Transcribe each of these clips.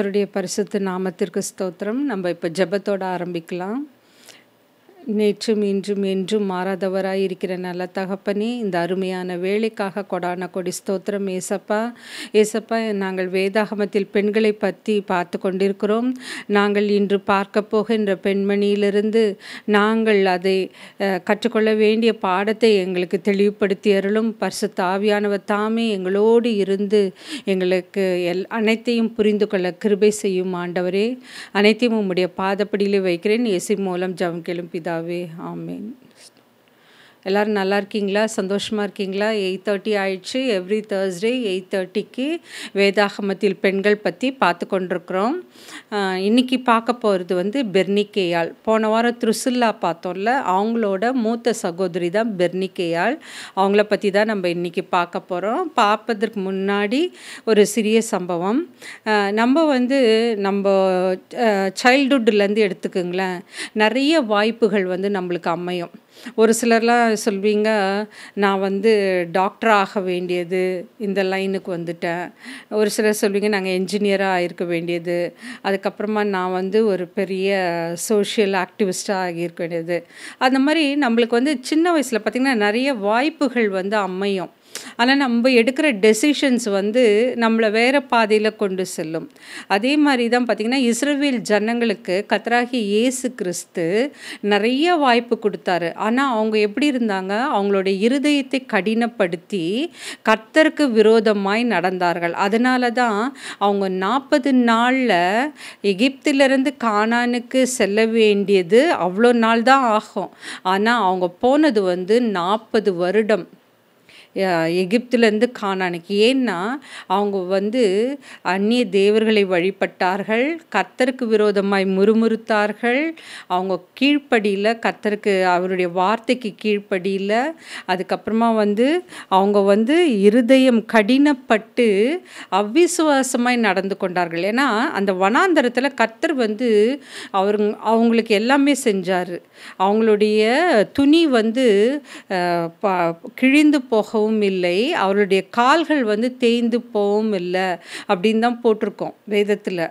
கர்த்தருடைய பரிசுத்த நாமத்திற்கு ஸ்தோத்திரம் நம்ம இப்போ ஜெபத்தோடு ஆரம்பிக்கலாம் நேற்றும் இன்றும் என்றும் மாறாதவராய் இருக்கிற நல்ல தகப்பனே இந்த அருமையான வேலைக்காக கொடான கொடி ஸ்தோத்திரம் ஏசப்பா ஏசப்பா நாங்கள் வேதாகமத்தில் பெண்களை பற்றி பார்த்து கொண்டிருக்கிறோம் நாங்கள் இன்று பார்க்க போகின்ற பெண்மணியிலிருந்து நாங்கள் அதை கற்றுக்கொள்ள வேண்டிய பாடத்தை எங்களுக்கு தெளிவுபடுத்தி அருளும் பரிசு தாவியானவர் தாமே எங்களோடு இருந்து எங்களுக்கு எல் அனைத்தையும் புரிந்து கொள்ள கிருபை செய்யும் ஆண்டவரே அனைத்தையும் உம்முடைய பாதப்படியிலே வைக்கிறேன் ஏசி மூலம் ஜவம் கிளம்பிதா आवे आमीन எல்லோரும் நல்லா இருக்கீங்களா சந்தோஷமாக இருக்கீங்களா எயிட் தேர்ட்டி ஆயிடுச்சு எவ்ரி தேர்ஸ்டே எயிட் தேர்ட்டிக்கு வேதாகமத்தில் பெண்கள் பற்றி பார்த்து கொண்டிருக்கிறோம் இன்றைக்கி பார்க்க போகிறது வந்து பெர்னிகேயாள் போன வாரம் த்ருசுல்லா பார்த்தோம்ல அவங்களோட மூத்த சகோதரி தான் பெர்னிகேயாள் அவங்கள பற்றி தான் நம்ம இன்றைக்கி பார்க்க போகிறோம் பார்ப்பதற்கு முன்னாடி ஒரு சிறிய சம்பவம் நம்ம வந்து நம்ம சைல்டுஹுட்லேருந்து எடுத்துக்கோங்களேன் நிறைய வாய்ப்புகள் வந்து நம்மளுக்கு அமையும் ஒரு சிலர்லாம் சொல்வீங்க நான் வந்து டாக்டர் ஆக வேண்டியது இந்த லைனுக்கு வந்துட்டேன் ஒரு சிலர் சொல்வீங்க நாங்கள் என்ஜினியராக ஆகியிருக்க வேண்டியது அதுக்கப்புறமா நான் வந்து ஒரு பெரிய சோஷியல் ஆக்டிவிஸ்டாக ஆகியிருக்க வேண்டியது அந்த மாதிரி நம்மளுக்கு வந்து சின்ன வயசில் பார்த்திங்கன்னா நிறைய வாய்ப்புகள் வந்து அமையும் ஆனால் நம்ம எடுக்கிற டெசிஷன்ஸ் வந்து நம்மளை வேறு பாதையில் கொண்டு செல்லும் அதே மாதிரி தான் பார்த்திங்கன்னா இஸ்ரேல் ஜனங்களுக்கு கத்ராகி இயேசு கிறிஸ்து நிறைய வாய்ப்பு கொடுத்தாரு ஆனால் அவங்க எப்படி இருந்தாங்க அவங்களுடைய இருதயத்தை கடினப்படுத்தி கர்த்தருக்கு விரோதமாய் நடந்தார்கள் அதனால தான் அவங்க நாற்பது நாளில் எகிப்திலிருந்து காணானுக்கு செல்ல வேண்டியது அவ்வளோ நாள் தான் ஆகும் ஆனால் அவங்க போனது வந்து நாற்பது வருடம் எகிப்துலேருந்து கானானுக்கு ஏன்னா அவங்க வந்து அந்நிய தேவர்களை வழிபட்டார்கள் கத்தருக்கு விரோதமாய் முறுமுறுத்தார்கள் அவங்க கீழ்ப்படியில் கத்தருக்கு அவருடைய வார்த்தைக்கு கீழ்ப்படியில் அதுக்கப்புறமா வந்து அவங்க வந்து இருதயம் கடினப்பட்டு அவ்விசுவாசமாய் நடந்து கொண்டார்கள் ஏன்னா அந்த வனாந்தரத்தில் கத்தர் வந்து அவர் அவங்களுக்கு எல்லாமே செஞ்சார் அவங்களுடைய துணி வந்து கிழிந்து போகவும் போகவும் இல்லை அவருடைய கால்கள் வந்து தேய்ந்து போகவும் இல்லை அப்படின்னு தான் போட்டிருக்கோம் வேதத்தில்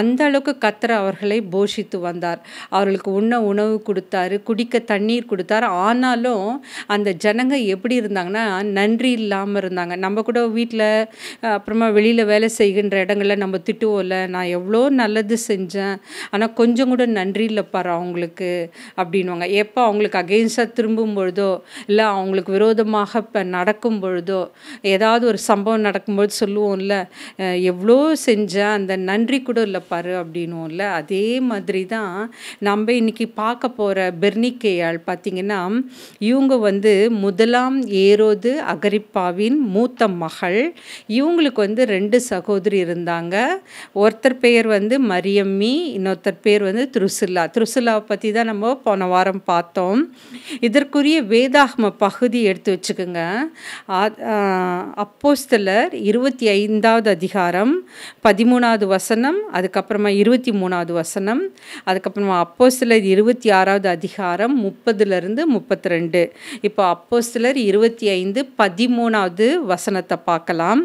அந்த அளவுக்கு கத்திர அவர்களை போஷித்து வந்தார் அவர்களுக்கு உண்ண உணவு கொடுத்தாரு குடிக்க தண்ணீர் கொடுத்தார் ஆனாலும் அந்த ஜனங்கள் எப்படி இருந்தாங்கன்னா நன்றி இல்லாமல் இருந்தாங்க நம்ம கூட வீட்டில் அப்புறமா வெளியில் வேலை செய்கின்ற இடங்களில் நம்ம திட்டுவோம்ல நான் எவ்வளோ நல்லது செஞ்சேன் ஆனால் கொஞ்சம் கூட நன்றி இல்லைப்பார் அவங்களுக்கு அப்படின்வாங்க எப்போ அவங்களுக்கு அகெயின்ஸ்டாக திரும்பும் பொழுதோ இல்லை அவங்களுக்கு விரோதமாக இப்போ நட நடக்கும் பொழுதோ ஏதாவது ஒரு சம்பவம் நடக்கும்போது சொல்லுவோம்ல எவ்வளோ செஞ்ச அந்த நன்றி கூட இல்லை பாரு அப்படின்னும்ல அதே மாதிரி தான் நம்ம இன்றைக்கி பார்க்க போகிற பெர்னிக்கேயாள் பார்த்திங்கன்னா இவங்க வந்து முதலாம் ஏரோது அகரிப்பாவின் மூத்த மகள் இவங்களுக்கு வந்து ரெண்டு சகோதரி இருந்தாங்க ஒருத்தர் பேர் வந்து மரியம்மி இன்னொருத்தர் பேர் வந்து திருசுல்லா திருசுல்லாவை பற்றி தான் நம்ம போன வாரம் பார்த்தோம் இதற்குரிய வேதாகம பகுதி எடுத்து வச்சுக்கோங்க அப்போஸ்தலர் இருபத்தி ஐந்தாவது அதிகாரம் பதிமூணாவது வசனம் அதுக்கப்புறமா இருபத்தி மூணாவது வசனம் அதுக்கப்புறமா அப்போஸ்தலர் இருபத்தி ஆறாவது அதிகாரம் முப்பதுலேருந்து முப்பத்தி ரெண்டு இப்போ அப்போஸ்தலர் இருபத்தி ஐந்து பதிமூணாவது வசனத்தை பார்க்கலாம்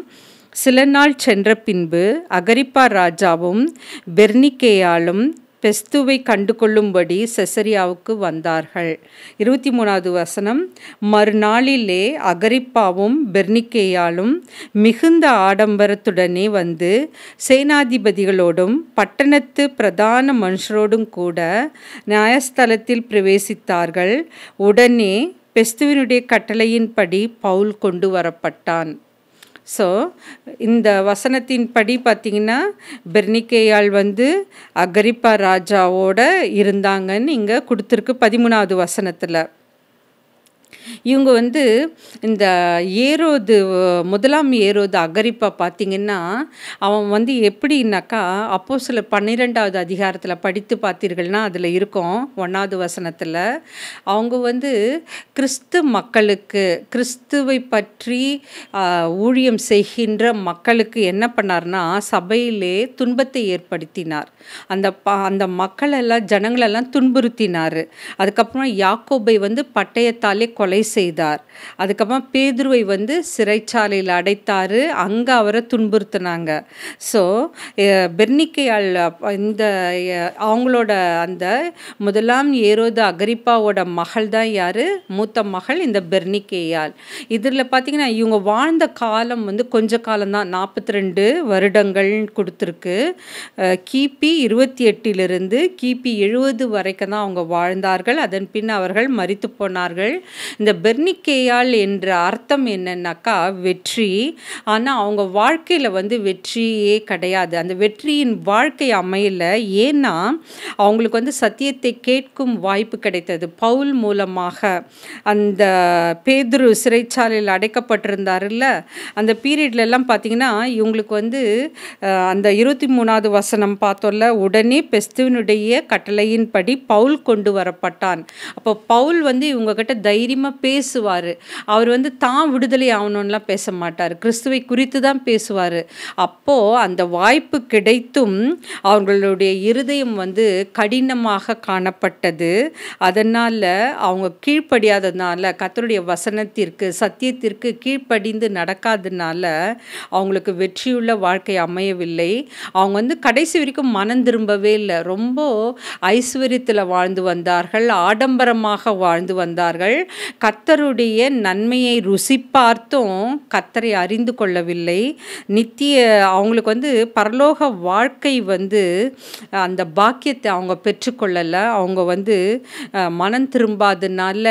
சில நாள் சென்ற பின்பு அகரிப்பா ராஜாவும் பெர்னிக்கேயாலும் பெஸ்துவை கண்டு கொள்ளும்படி செசரியாவுக்கு வந்தார்கள் இருபத்தி மூணாவது வசனம் மறுநாளிலே அகரிப்பாவும் பெர்னிக்கேயாலும் மிகுந்த ஆடம்பரத்துடனே வந்து சேனாதிபதிகளோடும் பட்டணத்து பிரதான மனுஷரோடும் கூட நியாயஸ்தலத்தில் பிரவேசித்தார்கள் உடனே பெஸ்துவினுடைய கட்டளையின்படி பவுல் கொண்டு வரப்பட்டான் ஸோ இந்த வசனத்தின் படி பார்த்திங்கன்னா பெர்னிக்கேயால் வந்து அகரிப்பா ராஜாவோட இருந்தாங்கன்னு இங்கே கொடுத்துருக்கு பதிமூணாவது வசனத்தில் இவங்க வந்து இந்த ஏரோது முதலாம் ஏரோது அகரிப்பா பார்த்தீங்கன்னா அவன் வந்து எப்படின்னாக்கா அப்போ சில பன்னிரெண்டாவது அதிகாரத்தில் படித்து பார்த்தீர்கள்னா அதில் இருக்கும் ஒன்றாவது வசனத்தில் அவங்க வந்து கிறிஸ்து மக்களுக்கு கிறிஸ்துவை பற்றி ஊழியம் செய்கின்ற மக்களுக்கு என்ன பண்ணார்னா சபையிலே துன்பத்தை ஏற்படுத்தினார் அந்த ப அந்த மக்களெல்லாம் ஜனங்களெல்லாம் துன்புறுத்தினார் அதுக்கப்புறம் யாக்கோபை வந்து பட்டயத்தாலே கொலை கொலை செய்தார் அதுக்கப்புறம் பேதுருவை வந்து சிறைச்சாலையில் அடைத்தார் அங்கே அவரை துன்புறுத்தினாங்க ஸோ பெர்னிக்கையால் இந்த அவங்களோட அந்த முதலாம் ஏரோது அகரிப்பாவோட மகள் தான் யார் மூத்த மகள் இந்த பெர்னிக்கேயால் இதில் பார்த்திங்கன்னா இவங்க வாழ்ந்த காலம் வந்து கொஞ்ச காலம்தான் நாற்பத்தி ரெண்டு வருடங்கள் கொடுத்துருக்கு கிபி இருபத்தி எட்டிலிருந்து கிபி எழுபது வரைக்கும் தான் அவங்க வாழ்ந்தார்கள் அதன் பின் அவர்கள் மறித்து போனார்கள் இந்த பெர்னிக்கேயால் என்ற அர்த்தம் என்னன்னாக்கா வெற்றி ஆனால் அவங்க வாழ்க்கையில் வந்து வெற்றியே கிடையாது அந்த வெற்றியின் வாழ்க்கை அமையல ஏன்னா அவங்களுக்கு வந்து சத்தியத்தை கேட்கும் வாய்ப்பு கிடைத்தது பவுல் மூலமாக அந்த பேதுரு சிறைச்சாலையில் அடைக்கப்பட்டிருந்தாருல்ல அந்த பீரியட்லலாம் பார்த்தீங்கன்னா இவங்களுக்கு வந்து அந்த இருபத்தி மூணாவது வசனம் பார்த்தோம்ல உடனே பெஸ்துவனுடைய கட்டளையின்படி பவுல் கொண்டு வரப்பட்டான் அப்போ பவுல் வந்து இவங்கக்கிட்ட தைரியமாக அதிகமாக பேசுவார் அவர் வந்து தான் விடுதலை ஆகணும்லாம் பேச மாட்டார் கிறிஸ்துவை குறித்து தான் பேசுவார் அப்போது அந்த வாய்ப்பு கிடைத்தும் அவங்களுடைய இருதயம் வந்து கடினமாக காணப்பட்டது அதனால் அவங்க கீழ்ப்படியாததுனால கத்தருடைய வசனத்திற்கு சத்தியத்திற்கு கீழ்ப்படிந்து நடக்காததுனால அவங்களுக்கு வெற்றியுள்ள வாழ்க்கை அமையவில்லை அவங்க வந்து கடைசி வரைக்கும் மனம் திரும்பவே இல்லை ரொம்ப ஐஸ்வர்யத்தில் வாழ்ந்து வந்தார்கள் ஆடம்பரமாக வாழ்ந்து வந்தார்கள் கத்தருடைய நன்மையை ருசி பார்த்தும் கத்தரை அறிந்து கொள்ளவில்லை நித்திய அவங்களுக்கு வந்து பரலோக வாழ்க்கை வந்து அந்த பாக்கியத்தை அவங்க பெற்றுக்கொள்ளலை அவங்க வந்து மனம் திரும்பாதனால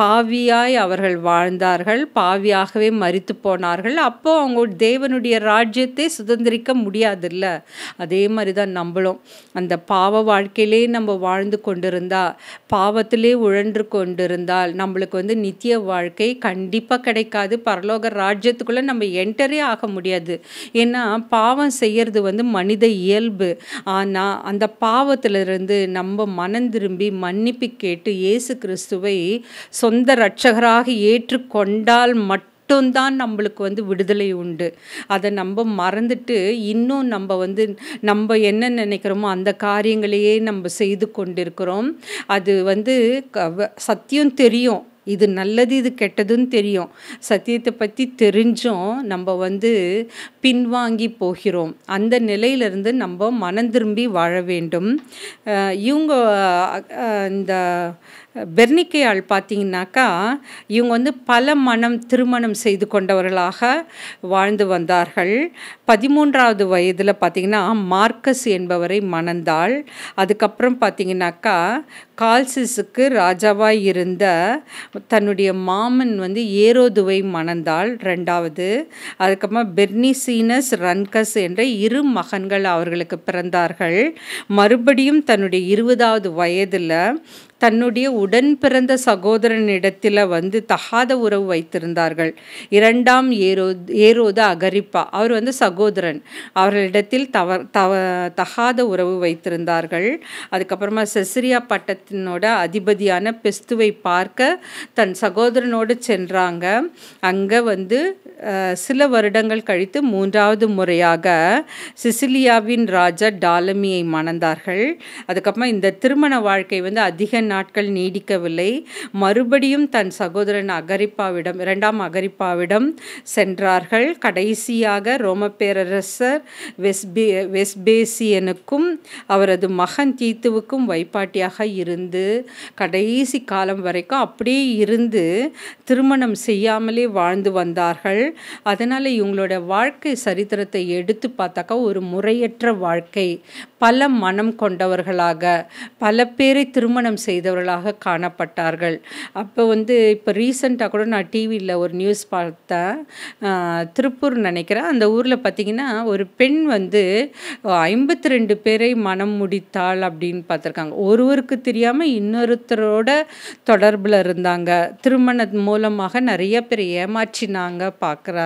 பாவியாய் அவர்கள் வாழ்ந்தார்கள் பாவியாகவே மறித்து போனார்கள் அப்போ அவங்க தேவனுடைய ராஜ்யத்தை சுதந்திரிக்க முடியாதுல்ல அதே மாதிரி தான் நம்மளும் அந்த பாவ வாழ்க்கையிலே நம்ம வாழ்ந்து கொண்டிருந்தால் பாவத்திலே உழன்று கொண்டிருந்தால் நம்ம நம்மளுக்கு வந்து நித்திய வாழ்க்கை கண்டிப்பாக கிடைக்காது பரலோக ராஜ்யத்துக்குள்ளே நம்ம என்டரே ஆக முடியாது ஏன்னா பாவம் செய்கிறது வந்து மனித இயல்பு ஆனால் அந்த பாவத்திலிருந்து நம்ம மனம் திரும்பி மன்னிப்பு கேட்டு இயேசு கிறிஸ்துவை சொந்த ரட்சகராக ஏற்றுக்கொண்டால் மட்டும் மட்டும்தான் நம்மளுக்கு வந்து விடுதலை உண்டு அதை நம்ம மறந்துட்டு இன்னும் நம்ம வந்து நம்ம என்ன நினைக்கிறோமோ அந்த காரியங்களையே நம்ம செய்து கொண்டிருக்கிறோம் அது வந்து சத்தியம் தெரியும் இது நல்லது இது கெட்டதுன்னு தெரியும் சத்தியத்தை பற்றி தெரிஞ்சும் நம்ம வந்து பின்வாங்கி போகிறோம் அந்த நிலையிலிருந்து நம்ம மனம் திரும்பி வாழ வேண்டும் இவங்க இந்த பெர்னிக்கே ஆள் பார்த்தீங்கன்னாக்கா இவங்க வந்து பல மனம் திருமணம் செய்து கொண்டவர்களாக வாழ்ந்து வந்தார்கள் பதிமூன்றாவது வயதில் பார்த்திங்கன்னா மார்க்கஸ் என்பவரை மணந்தாள் அதுக்கப்புறம் பார்த்திங்கனாக்கா கால்சிஸுக்கு ராஜாவாக இருந்த தன்னுடைய மாமன் வந்து ஏரோதுவை மணந்தாள் ரெண்டாவது அதுக்கப்புறமா பெர்னிசீனஸ் ரன்கஸ் என்ற இரு மகன்கள் அவர்களுக்கு பிறந்தார்கள் மறுபடியும் தன்னுடைய இருபதாவது வயதில் தன்னுடைய உடன் பிறந்த சகோதரனிடத்தில் வந்து தகாத உறவு வைத்திருந்தார்கள் இரண்டாம் ஏரோ ஏரோது அகரிப்பா அவர் வந்து சகோதரன் அவர்களிடத்தில் தவ தவ தகாத உறவு வைத்திருந்தார்கள் அதுக்கப்புறமா செசிரியா பட்டத்தினோட அதிபதியான பெஸ்துவை பார்க்க தன் சகோதரனோடு சென்றாங்க அங்கே வந்து சில வருடங்கள் கழித்து மூன்றாவது முறையாக சிசிலியாவின் ராஜா டாலமியை மணந்தார்கள் அதுக்கப்புறம் இந்த திருமண வாழ்க்கை வந்து அதிக நாட்கள் நீடிக்கவில்லை மறுபடியும் தன் சகோதரன் அகரிப்பாவிடம் இரண்டாம் அகரிப்பாவிடம் சென்றார்கள் கடைசியாக ரோம பேரரசர் வெஸ்பே வெஸ்பேசியனுக்கும் அவரது மகன் தீத்துவுக்கும் வைப்பாட்டியாக இருந்து கடைசி காலம் வரைக்கும் அப்படியே இருந்து திருமணம் செய்யாமலே வாழ்ந்து வந்தார்கள் அதனால் இவங்களோட வாழ்க்கை சரித்திரத்தை எடுத்து பார்த்தாக்கா ஒரு முறையற்ற வாழ்க்கை பல மனம் கொண்டவர்களாக பல பேரை திருமணம் செய்தவர்களாக காணப்பட்டார்கள் அப்போ வந்து இப்போ ரீசண்டாக கூட நான் டிவியில் ஒரு நியூஸ் பார்த்தேன் திருப்பூர் நினைக்கிறேன் அந்த ஊரில் பார்த்திங்கன்னா ஒரு பெண் வந்து ஐம்பத்தி ரெண்டு பேரை மனம் முடித்தாள் அப்படின்னு பார்த்துருக்காங்க ஒருவருக்கு தெரியாமல் இன்னொருத்தரோட தொடர்பில் இருந்தாங்க திருமணம் மூலமாக நிறைய பேர் ஏமாற்றினாங்க பார்க்க பார்க்குற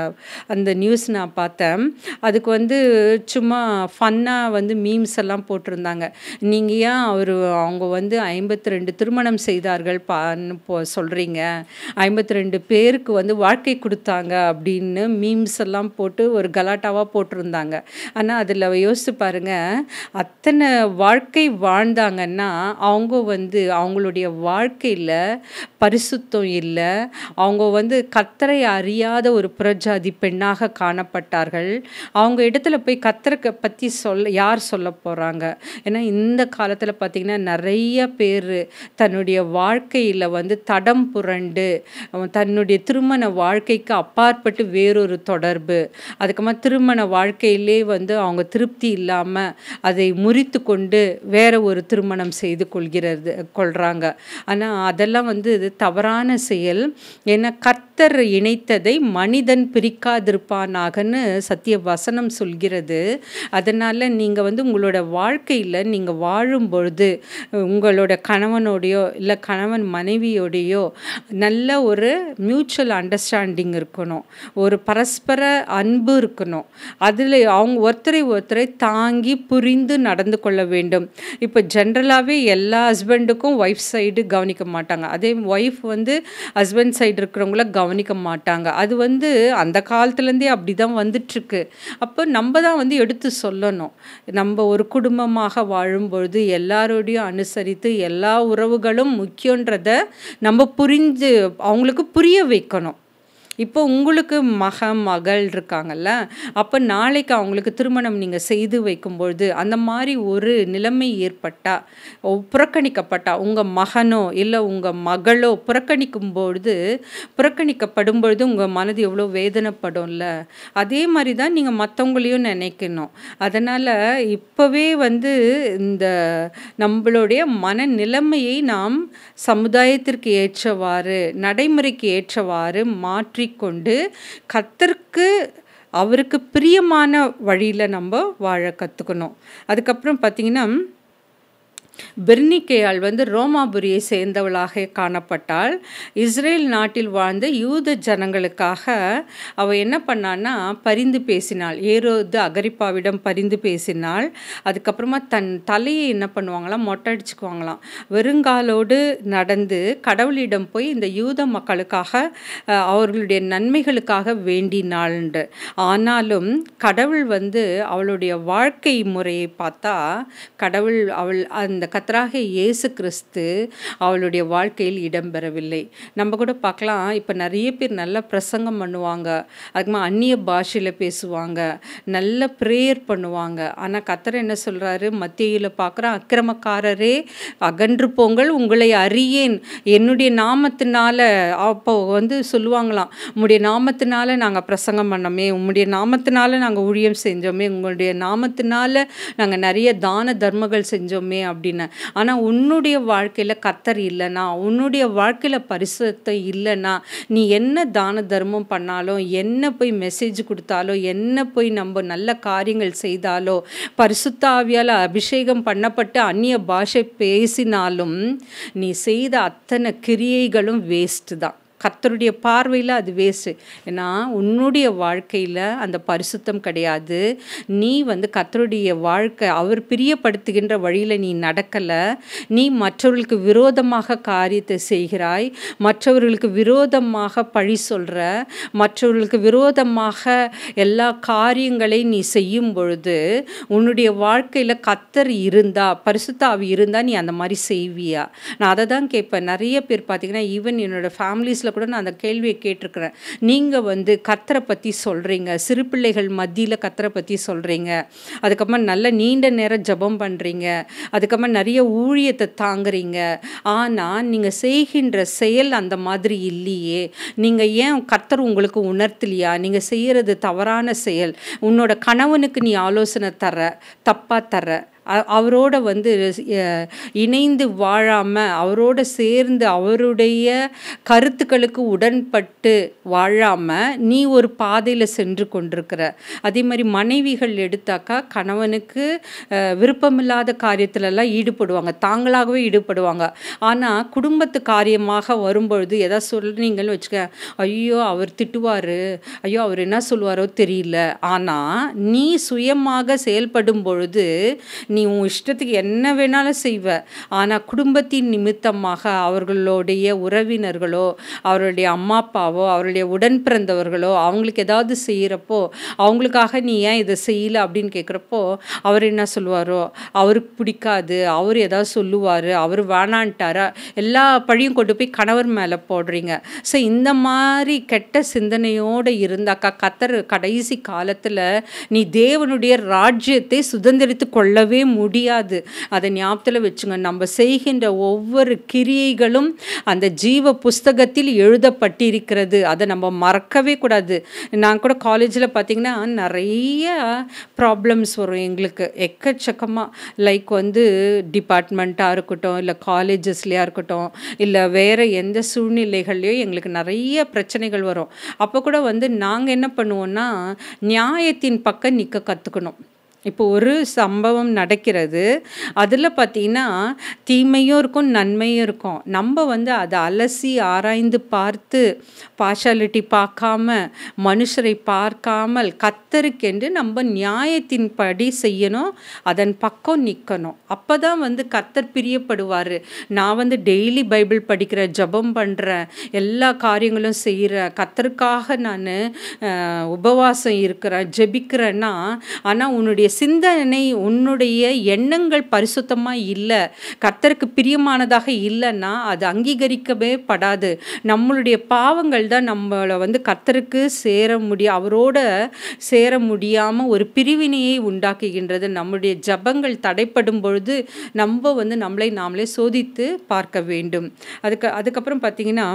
அந்த நியூஸ் நான் பார்த்தேன் அதுக்கு வந்து சும்மா ஃபன்னாக வந்து மீம்ஸ் எல்லாம் போட்டிருந்தாங்க நீங்கள் ஏன் அவர் அவங்க வந்து ஐம்பத்தி ரெண்டு திருமணம் செய்தார்கள் பான்னு போ சொல்கிறீங்க ஐம்பத்தி ரெண்டு பேருக்கு வந்து வாழ்க்கை கொடுத்தாங்க அப்படின்னு மீம்ஸ் எல்லாம் போட்டு ஒரு கலாட்டாவாக போட்டிருந்தாங்க ஆனால் அதில் யோசித்து பாருங்கள் அத்தனை வாழ்க்கை வாழ்ந்தாங்கன்னா அவங்க வந்து அவங்களுடைய வாழ்க்கையில் பரிசுத்தம் இல்லை அவங்க வந்து கத்தரை அறியாத ஒரு புறஜாதி பெண்ணாக காணப்பட்டார்கள் அவங்க இடத்துல போய் கத்தருக்கு பற்றி சொல்ல யார் சொல்ல போகிறாங்க ஏன்னா இந்த காலத்தில் பார்த்திங்கன்னா நிறைய பேர் தன்னுடைய வாழ்க்கையில் வந்து தடம் புரண்டு தன்னுடைய திருமண வாழ்க்கைக்கு அப்பாற்பட்டு வேறொரு தொடர்பு அதுக்கப்புறமா திருமண வாழ்க்கையிலே வந்து அவங்க திருப்தி இல்லாமல் அதை முறித்து கொண்டு வேற ஒரு திருமணம் செய்து கொள்கிறது கொள்கிறாங்க ஆனால் அதெல்லாம் வந்து இது தவறான செயல் ஏன்னா கத்தர் இணைத்ததை மனித மனிதன் பிரிக்காதிருப்பானாகனு சத்திய வசனம் சொல்கிறது அதனால் நீங்கள் வந்து உங்களோட வாழ்க்கையில் நீங்கள் வாழும் பொழுது உங்களோட கணவனோடையோ இல்லை கணவன் மனைவியோடையோ நல்ல ஒரு மியூச்சுவல் அண்டர்ஸ்டாண்டிங் இருக்கணும் ஒரு பரஸ்பர அன்பு இருக்கணும் அதில் அவங்க ஒருத்தரை ஒருத்தரை தாங்கி புரிந்து நடந்து கொள்ள வேண்டும் இப்போ ஜென்ரலாகவே எல்லா ஹஸ்பண்டுக்கும் ஒய்ஃப் சைடு கவனிக்க மாட்டாங்க அதே ஒய்ஃப் வந்து ஹஸ்பண்ட் சைடு இருக்கிறவங்கள கவனிக்க மாட்டாங்க அது வந்து அந்த காலத்துலேருந்தே அப்படி தான் வந்துட்டுருக்கு அப்போ நம்ம தான் வந்து எடுத்து சொல்லணும் நம்ம ஒரு குடும்பமாக வாழும்பொழுது எல்லாரோடையும் அனுசரித்து எல்லா உறவுகளும் முக்கியன்றத நம்ம புரிஞ்சு அவங்களுக்கு புரிய வைக்கணும் இப்போ உங்களுக்கு மக மகள் இருக்காங்கல்ல அப்போ நாளைக்கு அவங்களுக்கு திருமணம் நீங்கள் செய்து வைக்கும்பொழுது அந்த மாதிரி ஒரு நிலைமை ஏற்பட்டால் புறக்கணிக்கப்பட்டா உங்கள் மகனோ இல்லை உங்கள் மகளோ புறக்கணிக்கும் பொழுது புறக்கணிக்கப்படும் பொழுது உங்கள் மனது எவ்வளோ வேதனைப்படும்ல அதே மாதிரி தான் நீங்கள் மற்றவங்களையும் நினைக்கணும் அதனால் இப்போவே வந்து இந்த நம்மளுடைய மன நிலைமையை நாம் சமுதாயத்திற்கு ஏற்றவாறு நடைமுறைக்கு ஏற்றவாறு மாற்றி மாற்றிக்கொண்டு கத்திற்கு அவருக்கு பிரியமான வழியில் நம்ம வாழ கற்றுக்கணும் அதுக்கப்புறம் பார்த்திங்கன்னா பெர்னிகேயால் வந்து ரோமாபுரியை சேர்ந்தவளாக காணப்பட்டால் இஸ்ரேல் நாட்டில் வாழ்ந்த யூத ஜனங்களுக்காக அவள் என்ன பண்ணான்னா பரிந்து பேசினாள் ஏரோது அகரிப்பாவிடம் பரிந்து பேசினாள் அதுக்கப்புறமா தன் தலையை என்ன பண்ணுவாங்களாம் மொட்டை அடிச்சுக்குவாங்களாம் வெறுங்காலோடு நடந்து கடவுளிடம் போய் இந்த யூத மக்களுக்காக அவர்களுடைய நன்மைகளுக்காக வேண்டினாள்ன்று ஆனாலும் கடவுள் வந்து அவளுடைய வாழ்க்கை முறையை பார்த்தா கடவுள் அவள் அந்த இந்த கத்தராக இயேசு கிறிஸ்து அவளுடைய வாழ்க்கையில் இடம்பெறவில்லை நம்ம கூட பார்க்கலாம் இப்போ நிறைய பேர் நல்லா பிரசங்கம் பண்ணுவாங்க அதுக்குமா அந்நிய பாஷையில் பேசுவாங்க நல்ல ப்ரேயர் பண்ணுவாங்க ஆனால் கத்தர் என்ன சொல்கிறாரு மத்தியில் பார்க்குற அக்கிரமக்காரரே அகன்று போங்கள் உங்களை அறியேன் என்னுடைய நாமத்தினால அப்போ வந்து சொல்லுவாங்களாம் உங்களுடைய நாமத்தினால நாங்கள் பிரசங்கம் பண்ணோமே உங்களுடைய நாமத்தினால நாங்கள் ஊழியம் செஞ்சோமே உங்களுடைய நாமத்தினால நாங்கள் நிறைய தான தர்மங்கள் செஞ்சோமே அப்படின்னு அப்படின்னு ஆனால் உன்னுடைய வாழ்க்கையில் கத்தர் இல்லைனா உன்னுடைய வாழ்க்கையில் பரிசுத்தம் இல்லைனா நீ என்ன தான தர்மம் பண்ணாலும் என்ன போய் மெசேஜ் கொடுத்தாலோ என்ன போய் நம்ம நல்ல காரியங்கள் செய்தாலோ பரிசுத்தாவியால் அபிஷேகம் பண்ணப்பட்டு அந்நிய பாஷை பேசினாலும் நீ செய்த அத்தனை கிரியைகளும் வேஸ்ட்டு தான் கத்தருடைய பார்வையில் அது வேஸ்ட்டு ஏன்னா உன்னுடைய வாழ்க்கையில் அந்த பரிசுத்தம் கிடையாது நீ வந்து கத்தருடைய வாழ்க்கை அவர் பிரியப்படுத்துகின்ற வழியில் நீ நடக்கலை நீ மற்றவர்களுக்கு விரோதமாக காரியத்தை செய்கிறாய் மற்றவர்களுக்கு விரோதமாக பழி சொல்கிற மற்றவர்களுக்கு விரோதமாக எல்லா காரியங்களையும் நீ செய்யும் பொழுது உன்னுடைய வாழ்க்கையில் கத்தர் இருந்தா பரிசுத்தாவி இருந்தால் நீ அந்த மாதிரி செய்வியா நான் அதை தான் கேட்பேன் நிறைய பேர் பார்த்திங்கன்னா ஈவன் என்னோடய ஃபேமிலிஸில் கூட நான் அந்த கேள்வியை கேட்டிருக்கிறேன் நீங்கள் வந்து கத்தரை பற்றி சொல்கிறீங்க சிறு பிள்ளைகள் மத்தியில் கத்தரை பற்றி சொல்கிறீங்க அதுக்கப்புறமா நல்ல நீண்ட நேரம் ஜபம் பண்ணுறீங்க அதுக்கப்புறமா நிறைய ஊழியத்தை தாங்குறீங்க ஆனால் நீங்கள் செய்கின்ற செயல் அந்த மாதிரி இல்லையே நீங்கள் ஏன் கத்தர் உங்களுக்கு உணர்த்தலையா நீங்கள் செய்கிறது தவறான செயல் உன்னோட கணவனுக்கு நீ ஆலோசனை தர தப்பாக தர அவரோட வந்து இணைந்து வாழாமல் அவரோட சேர்ந்து அவருடைய கருத்துக்களுக்கு உடன்பட்டு வாழாமல் நீ ஒரு பாதையில் சென்று கொண்டிருக்கிற அதே மாதிரி மனைவிகள் எடுத்தாக்கா கணவனுக்கு விருப்பமில்லாத காரியத்திலலாம் ஈடுபடுவாங்க தாங்களாகவே ஈடுபடுவாங்க ஆனால் குடும்பத்து காரியமாக வரும்பொழுது எதாவது சொல்கிறீங்கன்னு வச்சுக்க ஐயோ அவர் திட்டுவார் ஐயோ அவர் என்ன சொல்லுவாரோ தெரியல ஆனால் நீ சுயமாக செயல்படும் பொழுது நீ உன் இஷ்டத்துக்கு என்ன வேணாலும் செய்வ ஆனால் குடும்பத்தின் நிமித்தமாக அவர்களுடைய உறவினர்களோ அவருடைய அம்மா அப்பாவோ அவருடைய உடன் பிறந்தவர்களோ அவங்களுக்கு ஏதாவது செய்கிறப்போ அவங்களுக்காக நீ ஏன் இதை செய்யலை அப்படின்னு கேட்குறப்போ அவர் என்ன சொல்லுவாரோ அவருக்கு பிடிக்காது அவர் ஏதாவது சொல்லுவார் அவர் வேணான்ட்டாரா எல்லா பழியும் கொண்டு போய் கணவர் மேலே போடுறீங்க ஸோ இந்த மாதிரி கெட்ட சிந்தனையோடு இருந்தாக்கா கத்தர் கடைசி காலத்தில் நீ தேவனுடைய ராஜ்யத்தை சுதந்திரித்து கொள்ளவே முடியாது அதை ஞாபகத்தில் வச்சுங்க நம்ம செய்கின்ற ஒவ்வொரு கிரியைகளும் அந்த ஜீவ புஸ்தகத்தில் எழுதப்பட்டிருக்கிறது அதை நம்ம மறக்கவே கூடாது நான் கூட காலேஜில் பார்த்திங்கன்னா நிறைய ப்ராப்ளம்ஸ் வரும் எங்களுக்கு எக்கச்சக்கமாக லைக் வந்து டிபார்ட்மெண்ட்டாக இருக்கட்டும் இல்லை காலேஜஸ்லையாக இருக்கட்டும் இல்லை வேறு எந்த சூழ்நிலைகள்லையோ எங்களுக்கு நிறைய பிரச்சனைகள் வரும் அப்போ கூட வந்து நாங்கள் என்ன பண்ணுவோன்னா நியாயத்தின் பக்கம் நிற்க கற்றுக்கணும் இப்போ ஒரு சம்பவம் நடக்கிறது அதில் பார்த்திங்கன்னா தீமையும் இருக்கும் நன்மையும் இருக்கும் நம்ம வந்து அதை அலசி ஆராய்ந்து பார்த்து பார்ஷாலிட்டி பார்க்காம மனுஷரை பார்க்காமல் கத்தருக்கென்று நம்ம நியாயத்தின்படி செய்யணும் அதன் பக்கம் நிற்கணும் அப்போ தான் வந்து கத்தர் பிரியப்படுவார் நான் வந்து டெய்லி பைபிள் படிக்கிறேன் ஜபம் பண்ணுறேன் எல்லா காரியங்களும் செய்கிறேன் கத்தருக்காக நான் உபவாசம் இருக்கிறேன் ஜெபிக்கிறேன்னா ஆனால் உன்னுடைய சிந்தனை உன்னுடைய எண்ணங்கள் பரிசுத்தமாக இல்லை கர்த்தருக்கு பிரியமானதாக இல்லைன்னா அது அங்கீகரிக்கவே படாது நம்மளுடைய பாவங்கள் தான் நம்மளை வந்து கர்த்தருக்கு சேர முடிய அவரோட சேர முடியாமல் ஒரு பிரிவினையை உண்டாக்குகின்றது நம்முடைய ஜபங்கள் தடைப்படும் பொழுது நம்ம வந்து நம்மளை நாமளே சோதித்து பார்க்க வேண்டும் அதுக்கு அதுக்கப்புறம் பார்த்தீங்கன்னா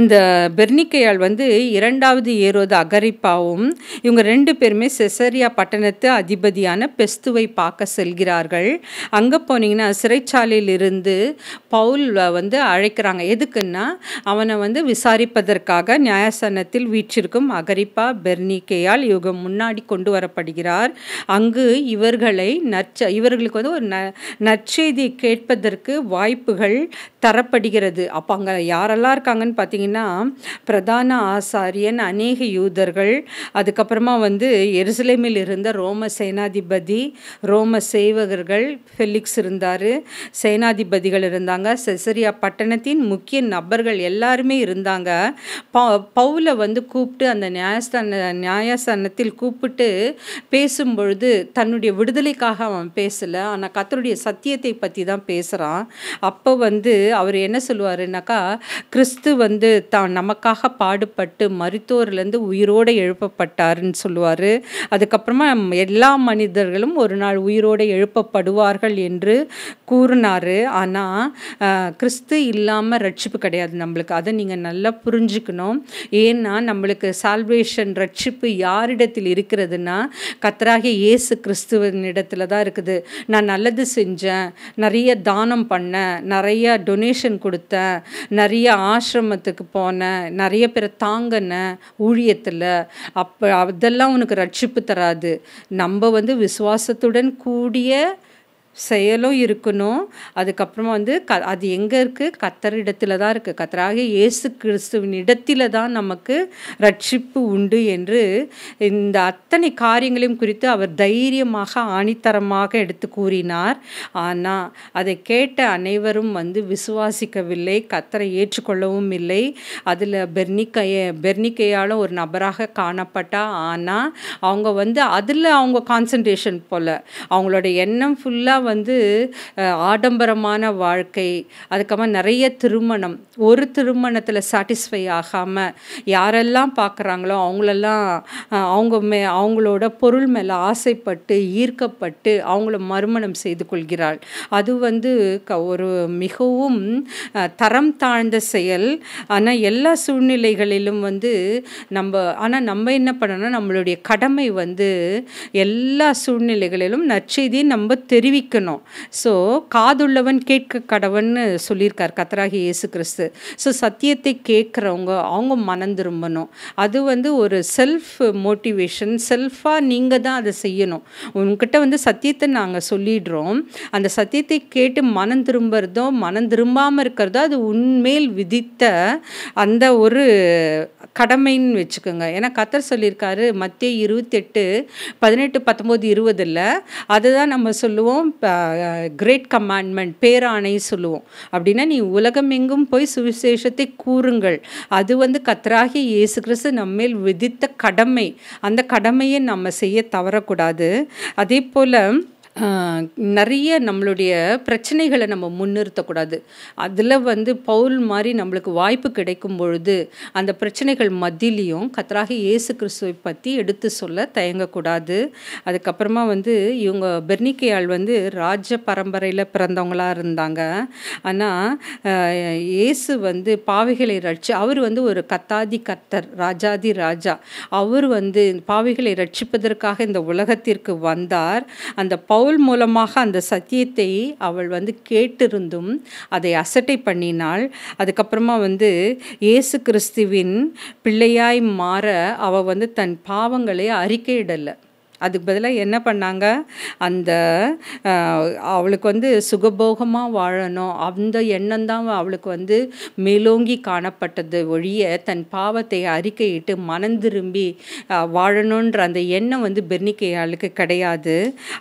இந்த பெர்னிக்கையால் வந்து இரண்டாவது ஏரோது அகரிப்பாவும் இவங்க ரெண்டு பேருமே செசரியா பட்டணத்து அதிபதியான பெஸ்துவை பார்க்க செல்கிறார்கள் அங்கே போனீங்கன்னா சிறைச்சாலையில் இருந்து பவுல் வந்து அழைக்கிறாங்க எதுக்குன்னா அவனை வந்து விசாரிப்பதற்காக நியாயசனத்தில் வீற்றிருக்கும் அகரிப்பா பெர்னிக்கையால் இவங்க முன்னாடி கொண்டு வரப்படுகிறார் அங்கு இவர்களை நற்ச இவர்களுக்கு வந்து ஒரு ந நற்செய்தியை கேட்பதற்கு வாய்ப்புகள் தரப்படுகிறது அப்போ அங்கே யாரெல்லாம் இருக்காங்கன்னு யாருன்னு பார்த்தீங்கன்னா பிரதான ஆசாரியன் அநேக யூதர்கள் அதுக்கப்புறமா வந்து எருசலேமில் இருந்த ரோம சேனாதிபதி ரோம சேவகர்கள் ஃபெலிக்ஸ் இருந்தார் சேனாதிபதிகள் இருந்தாங்க செசரியா பட்டணத்தின் முக்கிய நபர்கள் எல்லாருமே இருந்தாங்க ப பவுலை வந்து கூப்பிட்டு அந்த நியாயஸ்தான நியாயஸ்தானத்தில் கூப்பிட்டு பேசும்பொழுது தன்னுடைய விடுதலைக்காக அவன் பேசலை ஆனால் கத்தருடைய சத்தியத்தை பற்றி தான் பேசுகிறான் அப்போ வந்து அவர் என்ன சொல்லுவாருனாக்கா கிறிஸ்துவ வந்து தான் நமக்காக பாடுபட்டு மருத்துவர்லேருந்து உயிரோடு எழுப்பப்பட்டாருன்னு சொல்லுவார் அதுக்கப்புறமா எல்லா மனிதர்களும் ஒரு நாள் உயிரோடு எழுப்பப்படுவார்கள் என்று கூறினார் ஆனால் கிறிஸ்து இல்லாமல் ரட்சிப்பு கிடையாது நம்மளுக்கு அதை நீங்கள் நல்லா புரிஞ்சுக்கணும் ஏன்னா நம்மளுக்கு சால்வேஷன் ரட்சிப்பு யாரிடத்தில் இருக்கிறதுனா கத்தராகிய இயேசு கிறிஸ்துவின் இடத்துல தான் இருக்குது நான் நல்லது செஞ்சேன் நிறைய தானம் பண்ணேன் நிறைய டொனேஷன் கொடுத்தேன் நிறைய ஆசிரம ஆசிரமத்துக்கு போனேன் நிறைய பேரை தாங்கின ஊழியத்தில் அப்போ அதெல்லாம் உனக்கு ரட்சிப்பு தராது நம்ம வந்து விசுவாசத்துடன் கூடிய செயலும் இருக்கணும் அதுக்கப்புறமா வந்து க அது எங்கே இருக்குது கத்தர் இடத்துல தான் இருக்குது கத்தராக இயேசு கிறிஸ்துவின் இடத்துல தான் நமக்கு ரட்சிப்பு உண்டு என்று இந்த அத்தனை காரியங்களையும் குறித்து அவர் தைரியமாக ஆணித்தரமாக எடுத்து கூறினார் ஆனால் அதை கேட்ட அனைவரும் வந்து விசுவாசிக்கவில்லை கத்தரை ஏற்றுக்கொள்ளவும் இல்லை அதில் பெர்னிக்கைய பெர்னிக்கையால் ஒரு நபராக காணப்பட்டா ஆனால் அவங்க வந்து அதில் அவங்க கான்சன்ட்ரேஷன் போல் அவங்களோட எண்ணம் ஃபுல்லாக வந்து ஆடம்பரமான வாழ்க்கை அதுக்கப்புறமா நிறைய திருமணம் ஒரு திருமணத்தில் சாட்டிஸ்ஃபை ஆகாமல் யாரெல்லாம் பார்க்குறாங்களோ அவங்களெல்லாம் அவங்க மே அவங்களோட பொருள் மேலே ஆசைப்பட்டு ஈர்க்கப்பட்டு அவங்கள மறுமணம் செய்து கொள்கிறாள் அது வந்து க ஒரு மிகவும் தரம் தாழ்ந்த செயல் ஆனால் எல்லா சூழ்நிலைகளிலும் வந்து நம்ம ஆனால் நம்ம என்ன பண்ணணும் நம்மளுடைய கடமை வந்து எல்லா சூழ்நிலைகளிலும் நற்செய்தியை நம்ம தெரிவிக்க கேட்கணும் ஸோ காதுள்ளவன் கேட்க கடவன்னு சொல்லியிருக்கார் கத்தராகி இயேசு கிறிஸ்து ஸோ சத்தியத்தை கேட்குறவங்க அவங்க மனம் திரும்பணும் அது வந்து ஒரு செல்ஃப் மோட்டிவேஷன் செல்ஃபாக நீங்கள் தான் அதை செய்யணும் உங்ககிட்ட வந்து சத்தியத்தை நாங்கள் சொல்லிடுறோம் அந்த சத்தியத்தை கேட்டு மனம் திரும்புறதோ மனம் திரும்பாமல் இருக்கிறதோ அது உண்மையில் விதித்த அந்த ஒரு கடமைன்னு வச்சுக்கோங்க ஏன்னா கத்தர் சொல்லியிருக்காரு மத்திய இருபத்தெட்டு பதினெட்டு பத்தொம்போது இருபதில் அதுதான் நம்ம சொல்லுவோம் கிரேட் கமாண்ட்மெண்ட் பேராணை சொல்லுவோம் அப்படின்னா நீ உலகமெங்கும் போய் சுவிசேஷத்தை கூறுங்கள் அது வந்து கத்ராகி இயேசு கிறிஸ்து நம்மேல் விதித்த கடமை அந்த கடமையை நம்ம செய்ய தவறக்கூடாது அதே போல் நிறைய நம்மளுடைய பிரச்சனைகளை நம்ம முன்னிறுத்தக்கூடாது அதில் வந்து பவுல் மாதிரி நம்மளுக்கு வாய்ப்பு கிடைக்கும் பொழுது அந்த பிரச்சனைகள் மத்தியிலையும் கத்தராக இயேசு கிறிஸ்துவை பற்றி எடுத்து சொல்ல தயங்கக்கூடாது அதுக்கப்புறமா வந்து இவங்க பெர்னிக்கையாள் வந்து ராஜ பரம்பரையில் பிறந்தவங்களாக இருந்தாங்க ஆனால் இயேசு வந்து பாவைகளை ரட்சி அவர் வந்து ஒரு கத்தாதி கத்தர் ராஜாதி ராஜா அவர் வந்து பாவைகளை ரட்சிப்பதற்காக இந்த உலகத்திற்கு வந்தார் அந்த பவுல் பவுல் மூலமாக அந்த சத்தியத்தை அவள் வந்து கேட்டிருந்தும் அதை அசட்டை பண்ணினாள் அதுக்கப்புறமா வந்து இயேசு கிறிஸ்துவின் பிள்ளையாய் மாற அவள் வந்து தன் பாவங்களை அறிக்கையிடலை அதுக்கு பதிலாக என்ன பண்ணாங்க அந்த அவளுக்கு வந்து சுகபோகமாக வாழணும் அந்த எண்ணம் தான் அவளுக்கு வந்து மேலோங்கி காணப்பட்டது ஒழிய தன் பாவத்தை அறிக்கையிட்டு மனம் திரும்பி வாழணுன்ற அந்த எண்ணம் வந்து பெர்னிக்கையாளுக்கு கிடையாது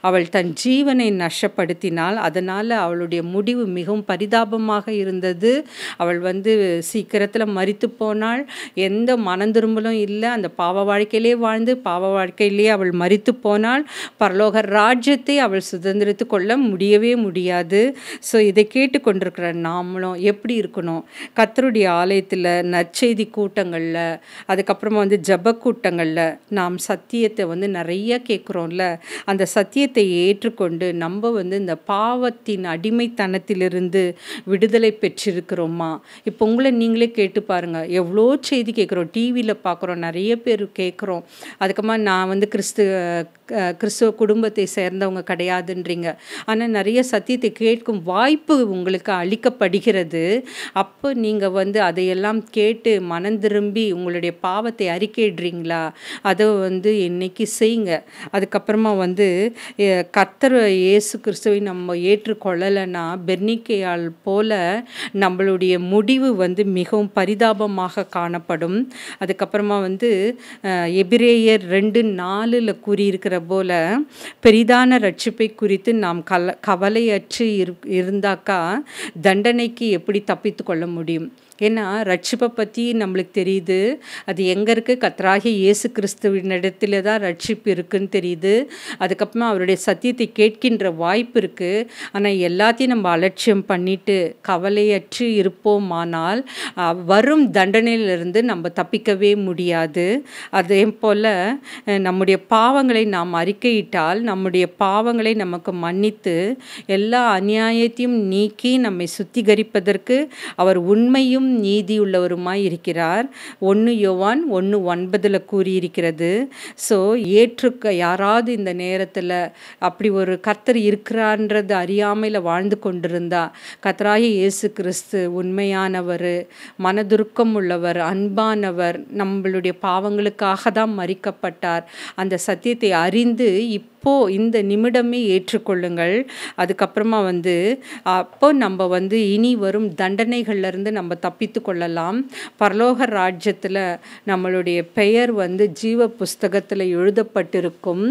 அவள் தன் ஜீவனை நஷ்டப்படுத்தினால் அதனால் அவளுடைய முடிவு மிகவும் பரிதாபமாக இருந்தது அவள் வந்து சீக்கிரத்தில் மறித்து போனாள் எந்த மனந்திரும்பலும் இல்லை அந்த பாவ வாழ்க்கையிலே வாழ்ந்து பாவ வாழ்க்கையிலே அவள் மறித்து தோற்று போனால் பரலோக ராஜ்யத்தை அவள் சுதந்திரித்து கொள்ள முடியவே முடியாது ஸோ இதை கேட்டுக்கொண்டிருக்கிற நாமளும் எப்படி இருக்கணும் கத்தருடைய ஆலயத்தில் நற்செய்தி கூட்டங்களில் அதுக்கப்புறமா வந்து ஜப கூட்டங்களில் நாம் சத்தியத்தை வந்து நிறைய கேட்குறோம்ல அந்த சத்தியத்தை ஏற்றுக்கொண்டு நம்ம வந்து இந்த பாவத்தின் அடிமைத்தனத்திலிருந்து விடுதலை பெற்றிருக்கிறோமா இப்போ உங்களை நீங்களே கேட்டு பாருங்கள் எவ்வளோ செய்தி கேட்குறோம் டிவியில் பார்க்குறோம் நிறைய பேர் கேட்குறோம் அதுக்கப்புறமா நான் வந்து கிறிஸ்து கிறிஸ்துவ குடும்பத்தை சேர்ந்தவங்க கிடையாதுன்றீங்க ஆனால் நிறைய சத்தியத்தை கேட்கும் வாய்ப்பு உங்களுக்கு அளிக்கப்படுகிறது அப்போ நீங்கள் வந்து அதையெல்லாம் கேட்டு மனம் திரும்பி உங்களுடைய பாவத்தை அறிக்கைடுறீங்களா அதை வந்து இன்னைக்கு செய்யுங்க அதுக்கப்புறமா வந்து கத்தர் இயேசு கிறிஸ்துவை நம்ம ஏற்றுக்கொள்ளலைன்னா பெர்னிக்கையால் போல நம்மளுடைய முடிவு வந்து மிகவும் பரிதாபமாக காணப்படும் அதுக்கப்புறமா வந்து எபிரேயர் ரெண்டு நாலில் குறி அப்படி இருக்கிற பெரிதான ரட்சிப்பை குறித்து நாம் கல கவலையற்று இரு இருந்தாக்கா தண்டனைக்கு எப்படி தப்பித்து கொள்ள முடியும் ஏன்னா ரட்சிப்பை பற்றி நம்மளுக்கு தெரியுது அது எங்கே இருக்குது கத்ராகி இயேசு கிறிஸ்துவின் இடத்துல தான் ரட்சிப்பு இருக்குதுன்னு தெரியுது அதுக்கப்புறமா அவருடைய சத்தியத்தை கேட்கின்ற வாய்ப்பு இருக்குது ஆனால் எல்லாத்தையும் நம்ம அலட்சியம் பண்ணிட்டு கவலையற்று இருப்போமானால் வரும் தண்டனையிலிருந்து நம்ம தப்பிக்கவே முடியாது அதே போல் நம்முடைய பாவங்களை நாம் அறிக்கையிட்டால் நம்முடைய பாவங்களை நமக்கு மன்னித்து எல்லா அநியாயத்தையும் நீக்கி நம்மை சுத்திகரிப்பதற்கு அவர் உண்மையும் மிகவும் நீதியுள்ளவருமாய் இருக்கிறார் ஒன்று யோவான் ஒன்று ஒன்பதில் கூறியிருக்கிறது ஸோ ஏற்றுக்க யாராவது இந்த நேரத்தில் அப்படி ஒரு கர்த்தர் இருக்கிறான்றது அறியாமையில் வாழ்ந்து கொண்டிருந்தா கத்தராய இயேசு கிறிஸ்து உண்மையானவர் மனதுருக்கம் உள்ளவர் அன்பானவர் நம்மளுடைய பாவங்களுக்காக தான் மறிக்கப்பட்டார் அந்த சத்தியத்தை அறிந்து இப் இப்போ இந்த நிமிடமே ஏற்றுக்கொள்ளுங்கள் அதுக்கப்புறமா வந்து அப்போ நம்ம வந்து இனி வரும் தண்டனைகள்லேருந்து நம்ம தப்பித்து கொள்ளலாம் பரலோக ராஜ்யத்தில் நம்மளுடைய பெயர் வந்து ஜீவ புஸ்தகத்தில் எழுதப்பட்டிருக்கும்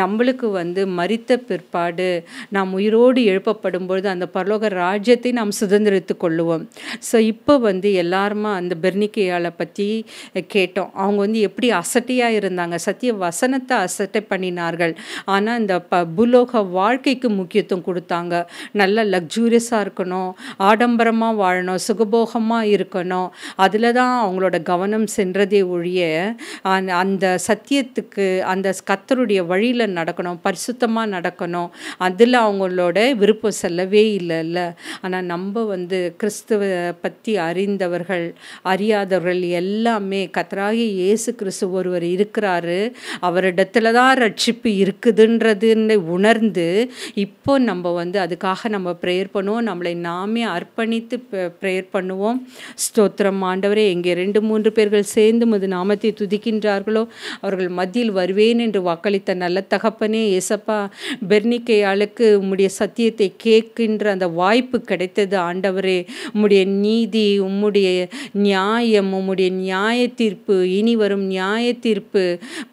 நம்மளுக்கு வந்து மறித்த பிற்பாடு நாம் உயிரோடு எழுப்பப்படும் பொழுது அந்த பரலோக ராஜ்யத்தை நாம் சுதந்திரித்து கொள்ளுவோம் ஸோ இப்போ வந்து எல்லாருமா அந்த பெர்னிகேயாலை பற்றி கேட்டோம் அவங்க வந்து எப்படி அசட்டையாக இருந்தாங்க சத்திய வசனத்தை அசட்டை பண்ணினார்கள் ஆனால் இந்த ப புலோக வாழ்க்கைக்கு முக்கியத்துவம் கொடுத்தாங்க நல்ல லக்ஸூரியஸாக இருக்கணும் ஆடம்பரமாக வாழணும் சுகபோகமாக இருக்கணும் அதில் தான் அவங்களோட கவனம் சென்றதே ஒழிய அந்த சத்தியத்துக்கு அந்த கத்தருடைய வழியில் நடக்கணும் பரிசுத்தமாக நடக்கணும் அதில் அவங்களோட விருப்பம் செல்லவே இல்லைல்ல ஆனால் நம்ம வந்து கிறிஸ்துவ பற்றி அறிந்தவர்கள் அறியாதவர்கள் எல்லாமே கத்தராகி இயேசு கிறிஸ்து ஒருவர் இருக்கிறாரு அவரிடத்துல தான் ரட்சிப்பு இருக்குது இருக்குன்றதுன்னு உணர்ந்து இப்போ நம்ம வந்து அதுக்காக நம்ம ப்ரேயர் பண்ணுவோம் நம்மளை நாமே அர்ப்பணித்து ப்ரேயர் பண்ணுவோம் ஸ்தோத்திரம் ஆண்டவரே எங்கே ரெண்டு மூன்று பேர்கள் சேர்ந்து முது நாமத்தை துதிக்கின்றார்களோ அவர்கள் மத்தியில் வருவேன் என்று வாக்களித்த நல்ல தகப்பனே ஏசப்பா பெர்னிக்கையாளுக்கு உம்முடைய சத்தியத்தை கேட்கின்ற அந்த வாய்ப்பு கிடைத்தது ஆண்டவரே உம்முடைய நீதி உம்முடைய நியாயம் உம்முடைய நியாய தீர்ப்பு இனி வரும் நியாய தீர்ப்பு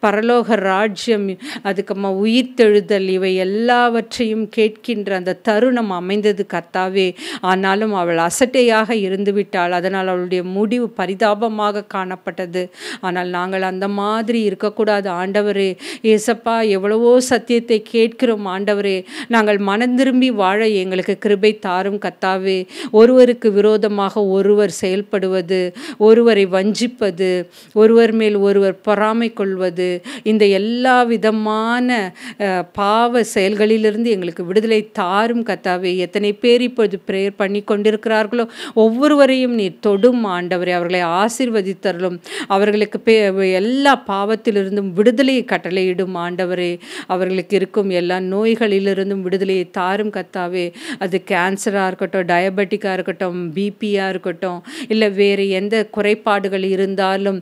பரலோக ராஜ்யம் அதுக்கம்மா உயிர் உயிர்த்தெழுதல் இவை எல்லாவற்றையும் கேட்கின்ற அந்த தருணம் அமைந்தது கர்த்தாவே ஆனாலும் அவள் அசட்டையாக இருந்துவிட்டாள் அதனால் அவளுடைய முடிவு பரிதாபமாக காணப்பட்டது ஆனால் நாங்கள் அந்த மாதிரி இருக்கக்கூடாது ஆண்டவரே ஏசப்பா எவ்வளவோ சத்தியத்தை கேட்கிறோம் ஆண்டவரே நாங்கள் மனம் திரும்பி வாழ எங்களுக்கு கிருபை தாரும் கத்தாவே ஒருவருக்கு விரோதமாக ஒருவர் செயல்படுவது ஒருவரை வஞ்சிப்பது ஒருவர் மேல் ஒருவர் பொறாமை கொள்வது இந்த எல்லா விதமான பாவ செயல்களிலிருந்து எங்களுக்கு விடுதலை தாரும் கத்தாவே எத்தனை பேர் இப்பொழுது ப்ரேயர் பண்ணி கொண்டிருக்கிறார்களோ ஒவ்வொருவரையும் நீ தொடும் ஆண்டவரை அவர்களை ஆசிர்வதித்தரலும் அவர்களுக்கு எல்லா பாவத்திலிருந்தும் விடுதலை கட்டளை விடும் ஆண்டவரே அவர்களுக்கு இருக்கும் எல்லா நோய்களிலிருந்தும் விடுதலையை தாரும் கத்தாவே அது கேன்சராக இருக்கட்டும் டயபெட்டிக்காக இருக்கட்டும் பிபியாக இருக்கட்டும் இல்லை வேறு எந்த குறைபாடுகள் இருந்தாலும்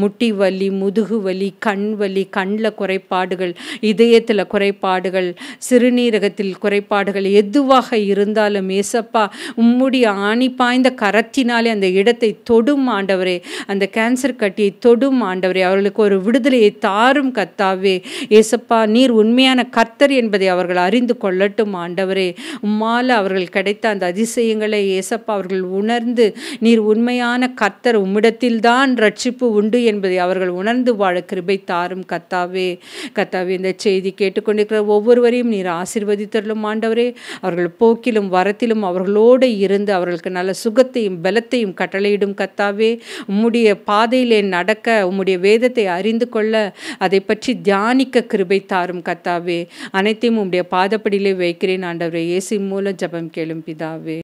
முட்டி வலி முதுகு வலி கண் வலி கண்ணில் குறைபாடுகள் இதயத்தில் குறைபாடுகள் சிறுநீரகத்தில் குறைபாடுகள் எதுவாக இருந்தாலும் ஏசப்பா உம்முடைய ஆணி பாய்ந்த கரத்தினாலே அந்த இடத்தை தொடும் ஆண்டவரே அந்த கேன்சர் கட்டியை தொடும் ஆண்டவரே அவர்களுக்கு ஒரு விடுதலையை தாரும் ஸ்தோத்திரம் கத்தாவே ஏசப்பா நீர் உண்மையான கர்த்தர் என்பதை அவர்கள் அறிந்து கொள்ளட்டும் ஆண்டவரே உம்மால் அவர்கள் கிடைத்த அந்த அதிசயங்களை ஏசப்பா அவர்கள் உணர்ந்து நீர் உண்மையான கர்த்தர் உம்மிடத்தில்தான் ரட்சிப்பு உண்டு என்பதை அவர்கள் உணர்ந்து வாழ கிருபை தாரும் கத்தாவே கத்தாவே இந்த செய்தி கேட்டுக்கொண்டிருக்கிற ஒவ்வொருவரையும் நீர் ஆசிர்வதித்தரலும் ஆண்டவரே அவர்கள் போக்கிலும் வரத்திலும் அவர்களோடு இருந்து அவர்களுக்கு நல்ல சுகத்தையும் பலத்தையும் கட்டளையிடும் கத்தாவே உம்முடைய பாதையிலே நடக்க உம்முடைய வேதத்தை அறிந்து கொள்ள அதை அதை பற்றி தியானிக்க கிருபை தாரும் கத்தாவே அனைத்தையும் உம்முடைய பாதப்படியிலே வைக்கிறேன் ஆண்டவரே இயேசு மூலம் ஜபம் கேளும் பிதாவே